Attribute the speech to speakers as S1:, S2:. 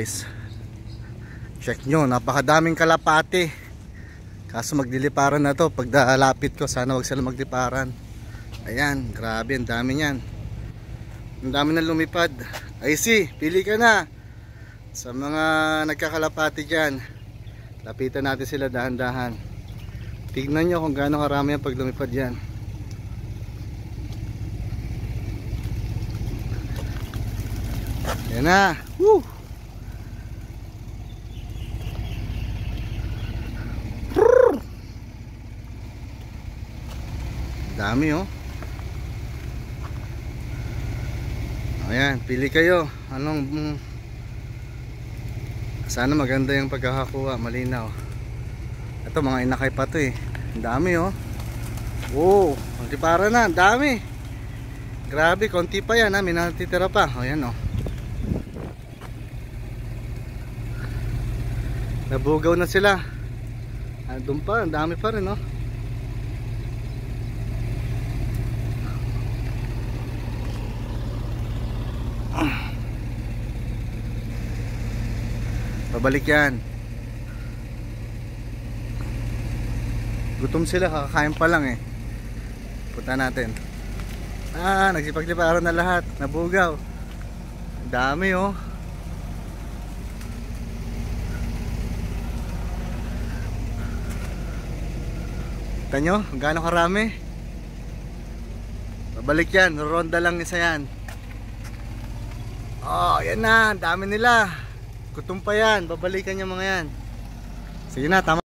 S1: guys check nyo napakadaming kalapati kaso magliliparan na to pagdalapit ko sana wag sila magliparan ayan grabe ang dami nyan ang dami na lumipad ay si pili ka na sa mga nagkakalapati dyan lapitan natin sila dahan-dahan tignan nyo kung gaano karami ang paglumipad yan yan na woo dami oh ayan pili kayo anong mm, sana maganda yung pagkakakuha malinaw ito mga inakay pa to eh ang dami oh wow konti para na dami grabe konti pa yan ha ah. may natitira pa ayan oh nabugaw na sila ah, doon pa ang dami pa rin oh babalik yan gutom sila kakakain pa lang eh punta natin ah nagsipagliparan na lahat nabugaw dami oh Kita nyo, gaano karami? Babalik yan, ronda lang isa yan. Oh, yan na. dami nila. Kutumpa yan. Babalikan niya mga yan. Sige na, tama.